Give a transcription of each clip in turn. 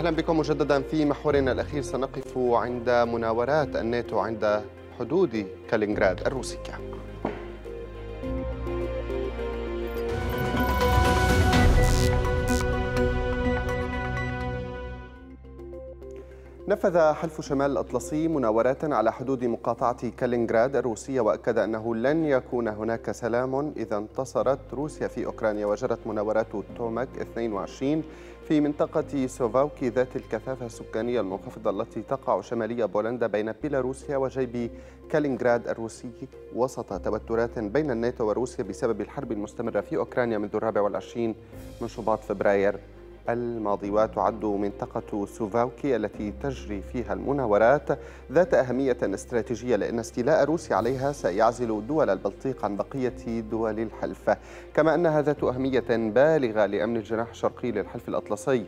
أهلا بكم مجددا في محورنا الأخير سنقف عند مناورات الناتو عند حدود كالينغراد الروسية نفذ حلف شمال الأطلسي مناورات على حدود مقاطعة كالينغراد الروسية وأكد أنه لن يكون هناك سلام إذا انتصرت روسيا في أوكرانيا وجرت مناورات تومك 22 في منطقة سوفاوكي ذات الكثافة السكانية المنخفضة التي تقع شمالية بولندا بين بيلاروسيا وجيب كالينغراد الروسي وسط توترات بين الناتو وروسيا بسبب الحرب المستمرة في أوكرانيا منذ الرابع والعشرين من شباط فبراير الماضي وتعد منطقة سوفاوكي التي تجري فيها المناورات ذات أهمية استراتيجية لأن استيلاء روسيا عليها سيعزل دول البلطيق عن بقية دول الحلف كما أنها ذات أهمية بالغة لأمن الجناح الشرقي للحلف الأطلسي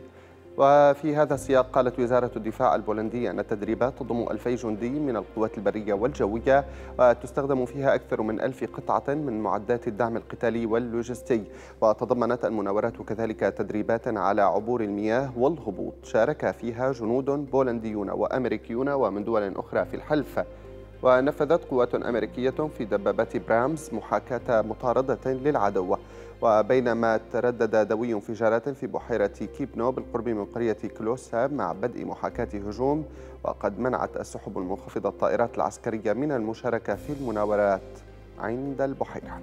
وفي هذا السياق قالت وزارة الدفاع البولندية أن التدريبات تضم ألفي جندي من القوات البرية والجوية وتستخدم فيها أكثر من ألف قطعة من معدات الدعم القتالي واللوجستي وتضمنت المناورات كذلك تدريبات على عبور المياه والهبوط شارك فيها جنود بولنديون وأمريكيون ومن دول أخرى في الحلف ونفذت قوات أمريكية في دبابة برامز محاكاة مطاردة للعدو وبينما تردد دوي انفجارات في بحيرة كيبنو بالقرب من قرية كلوسا مع بدء محاكاة هجوم وقد منعت السحب المنخفضة الطائرات العسكرية من المشاركة في المناورات عند البحيرة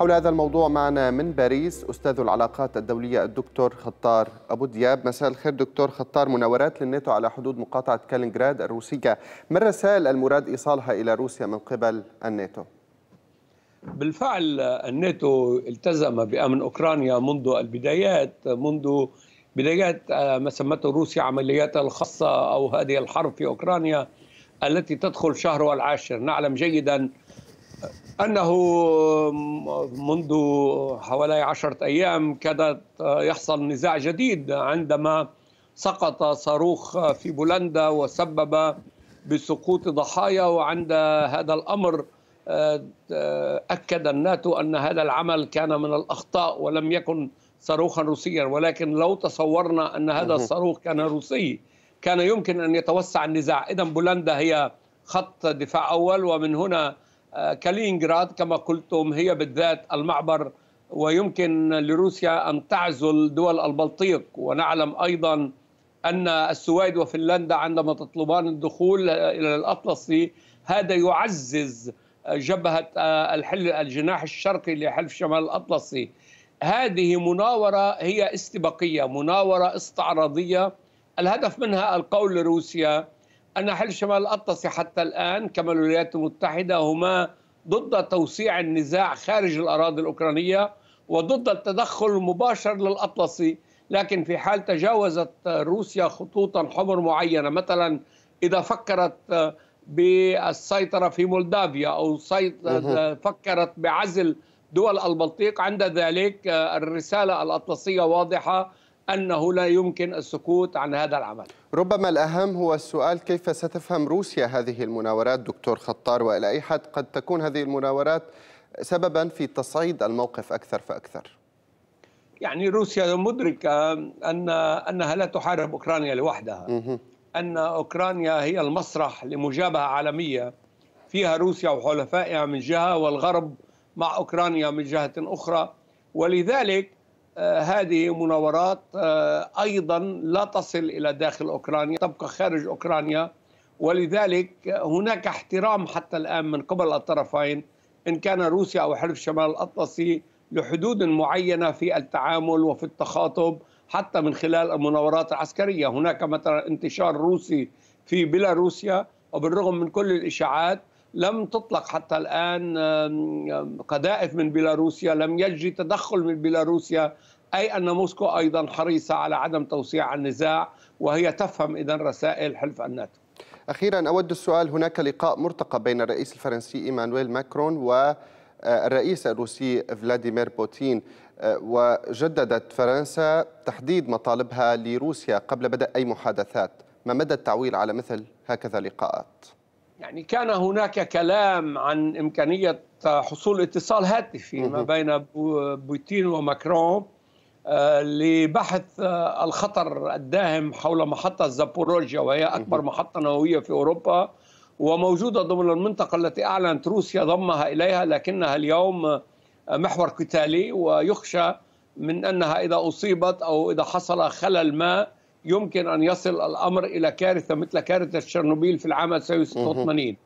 حول هذا الموضوع معنا من باريس أستاذ العلاقات الدولية الدكتور خطار أبو دياب مساء الخير دكتور خطار مناورات للناتو على حدود مقاطعة كالينغراد الروسية ما الرسائل المراد إيصالها إلى روسيا من قبل الناتو؟ بالفعل الناتو التزم بأمن أوكرانيا منذ البدايات منذ بدايات آه، ما سمته روسيا عملياتها الخاصة أو هذه الحرب في أوكرانيا التي تدخل شهرها العاشر نعلم جيداً أنه منذ حوالي عشرة أيام كادت يحصل نزاع جديد عندما سقط صاروخ في بولندا وسبب بسقوط ضحايا وعند هذا الأمر آه، أكد الناتو أن هذا العمل كان من الأخطاء ولم يكن صاروخا روسيا ولكن لو تصورنا أن هذا الصاروخ كان روسي كان يمكن أن يتوسع النزاع إذا بولندا هي خط دفاع أول ومن هنا آه، كالينغراد كما قلتم هي بالذات المعبر ويمكن لروسيا أن تعزل دول البلطيق ونعلم أيضا أن السويد وفنلندا عندما تطلبان الدخول إلى الأطلسي هذا يعزز جبهة آه، الحل الجناح الشرقي لحلف شمال الأطلسي هذه مناورة هي استباقية مناورة استعراضية الهدف منها القول لروسيا أن حل شمال الأطلسي حتى الآن كما الولايات المتحدة هما ضد توسيع النزاع خارج الأراضي الأوكرانية وضد التدخل المباشر للأطلسي لكن في حال تجاوزت روسيا خطوطا حمر معينة مثلا إذا فكرت بالسيطرة في مولدافيا أو فكرت بعزل دول البلطيق عند ذلك الرسالة الأطلسية واضحة أنه لا يمكن السكوت عن هذا العمل ربما الأهم هو السؤال كيف ستفهم روسيا هذه المناورات دكتور خطار وإلى أي حد قد تكون هذه المناورات سببا في تصعيد الموقف أكثر فأكثر يعني روسيا مدركة أن أنها لا تحارب أوكرانيا لوحدها أن أوكرانيا هي المسرح لمجابهة عالمية فيها روسيا وحلفائها من جهة والغرب مع أوكرانيا من جهة أخرى ولذلك آه، هذه مناورات آه، ايضا لا تصل الى داخل اوكرانيا تبقى خارج اوكرانيا ولذلك هناك احترام حتى الان من قبل الطرفين ان كان روسيا او حلف شمال الاطلسي لحدود معينه في التعامل وفي التخاطب حتى من خلال المناورات العسكريه، هناك مثلا انتشار روسي في بيلاروسيا وبالرغم من كل الاشاعات لم تطلق حتى الآن قذائف من بيلاروسيا لم يجري تدخل من بيلاروسيا أي أن موسكو أيضا حريصة على عدم توسيع النزاع وهي تفهم إذا رسائل حلف الناتو أخيرا أود السؤال هناك لقاء مرتقب بين الرئيس الفرنسي إيمانويل ماكرون والرئيس آه، الروسي فلاديمير بوتين آه، وجددت فرنسا تحديد مطالبها لروسيا قبل بدء أي محادثات ما مدى التعويل على مثل هكذا لقاءات؟ يعني كان هناك كلام عن إمكانية حصول اتصال هاتفي ما بين بوتين وماكرون آه، لبحث آه، الخطر الداهم حول محطة زابوروجيا وهي أكبر محطة نووية في أوروبا وموجودة ضمن المنطقة التي أعلنت روسيا ضمها إليها لكنها اليوم آه، محور قتالي ويخشى من أنها إذا أصيبت أو إذا حصل خلل ما يمكن أن يصل الأمر إلى كارثة مثل كارثة تشيرنوبيل في العام 1986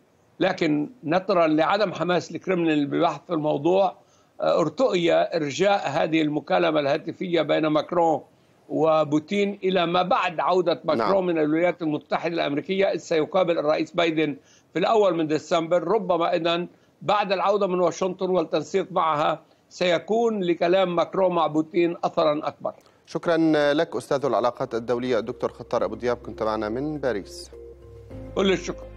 لكن نظرا لعدم حماس الكرملين بالبحث في الموضوع آه، ارتؤي إرجاء هذه المكالمة الهاتفية بين ماكرون وبوتين إلى ما بعد عودة نعم. ماكرون نعم. من الولايات المتحدة الأمريكية إذ سيقابل الرئيس بايدن في الأول من ديسمبر ربما اذا بعد العودة من واشنطن والتنسيق معها سيكون لكلام ماكرون مع بوتين أثرا أكبر شكرا لك أستاذ العلاقات الدولية الدكتور خطار أبو دياب كنت معنا من باريس كل الشكر